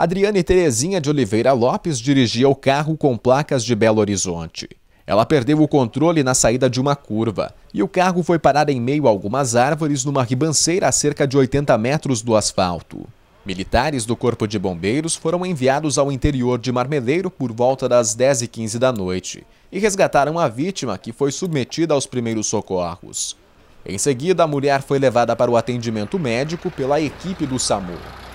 Adriane Terezinha de Oliveira Lopes dirigia o carro com placas de Belo Horizonte. Ela perdeu o controle na saída de uma curva e o carro foi parar em meio a algumas árvores numa ribanceira a cerca de 80 metros do asfalto. Militares do Corpo de Bombeiros foram enviados ao interior de Marmeleiro por volta das 10h15 da noite e resgataram a vítima, que foi submetida aos primeiros socorros. Em seguida, a mulher foi levada para o atendimento médico pela equipe do SAMU.